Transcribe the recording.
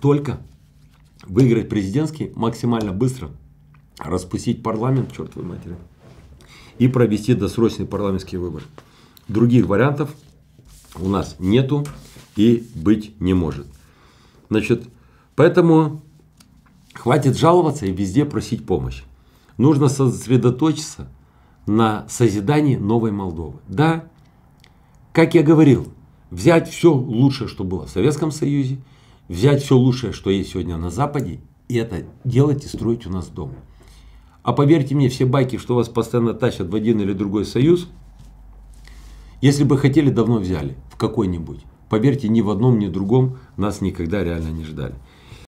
только выиграть президентский максимально быстро, распустить парламент, черт вы матери, и провести досрочный парламентский выбор. Других вариантов у нас нету и быть не может. Значит, поэтому хватит жаловаться и везде просить помощь. Нужно сосредоточиться на созидании новой Молдовы. Да, как я говорил, взять все лучшее, что было в Советском Союзе – взять все лучшее, что есть сегодня на Западе, и это делать и строить у нас дома. А поверьте мне, все байки, что вас постоянно тащат в один или другой союз, если бы хотели, давно взяли, в какой-нибудь. Поверьте, ни в одном, ни в другом нас никогда реально не ждали.